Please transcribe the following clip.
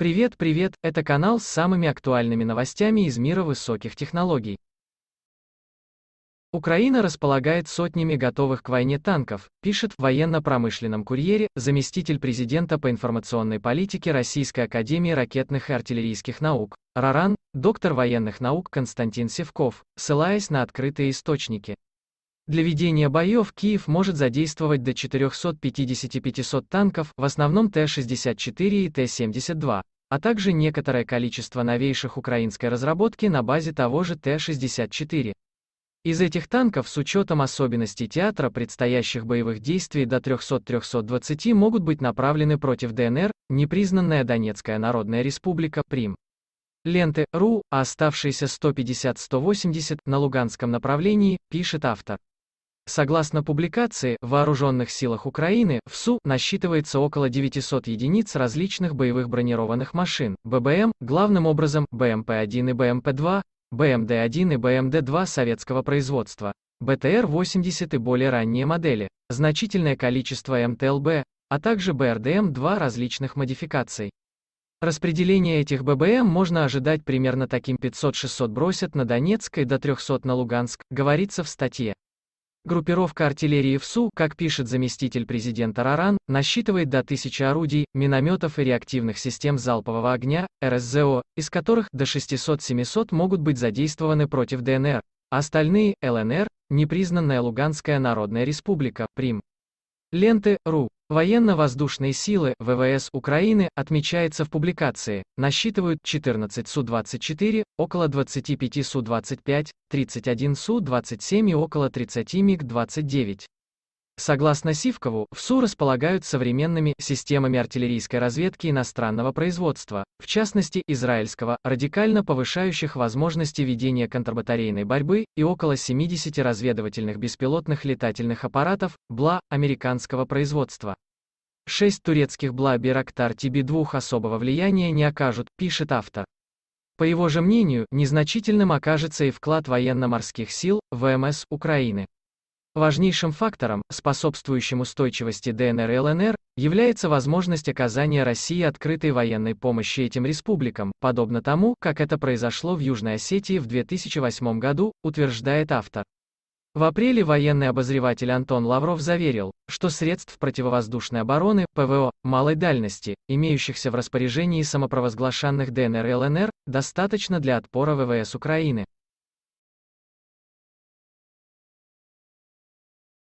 Привет, привет, это канал с самыми актуальными новостями из мира высоких технологий. Украина располагает сотнями готовых к войне танков, пишет в военно-промышленном курьере заместитель президента по информационной политике Российской академии ракетных и артиллерийских наук, РАРАН, доктор военных наук Константин Севков, ссылаясь на открытые источники. Для ведения боев Киев может задействовать до 450-500 танков, в основном Т-64 и Т-72, а также некоторое количество новейших украинской разработки на базе того же Т-64. Из этих танков с учетом особенностей театра предстоящих боевых действий до 300-320 могут быть направлены против ДНР, непризнанная Донецкая Народная Республика, Прим. Ленты, РУ, а оставшиеся 150-180 на Луганском направлении, пишет автор. Согласно публикации, в Вооруженных силах Украины, в СУ, насчитывается около 900 единиц различных боевых бронированных машин, ББМ, главным образом, БМП-1 и БМП-2, БМД-1 и БМД-2 советского производства, БТР-80 и более ранние модели, значительное количество МТЛБ, а также БРДМ-2 различных модификаций. Распределение этих ББМ можно ожидать примерно таким 500-600 бросят на Донецк и до 300 на Луганск, говорится в статье. Группировка артиллерии в СУ, как пишет заместитель президента Раран, насчитывает до 1000 орудий, минометов и реактивных систем залпового огня, РСЗО, из которых до 600-700 могут быть задействованы против ДНР. А остальные, ЛНР, непризнанная Луганская Народная Республика, Прим. Ленты. РУ. Военно-воздушные силы ВВС Украины, отмечается в публикации, насчитывают 14 Су-24, около 25 Су-25, 31 Су-27 и около 30 МиГ-29. Согласно Сивкову, ВСУ располагают современными системами артиллерийской разведки иностранного производства, в частности, израильского, радикально повышающих возможности ведения контрбатарейной борьбы, и около 70 разведывательных беспилотных летательных аппаратов, БЛА, американского производства. Шесть турецких БЛА Бирактар ТБ-2 особого влияния не окажут, пишет автор. По его же мнению, незначительным окажется и вклад военно-морских сил, ВМС, Украины. Важнейшим фактором, способствующим устойчивости ДНР и ЛНР, является возможность оказания России открытой военной помощи этим республикам, подобно тому, как это произошло в Южной Осетии в 2008 году, утверждает автор. В апреле военный обозреватель Антон Лавров заверил, что средств противовоздушной обороны, ПВО, малой дальности, имеющихся в распоряжении самопровозглашенных ДНР и ЛНР, достаточно для отпора ВВС Украины.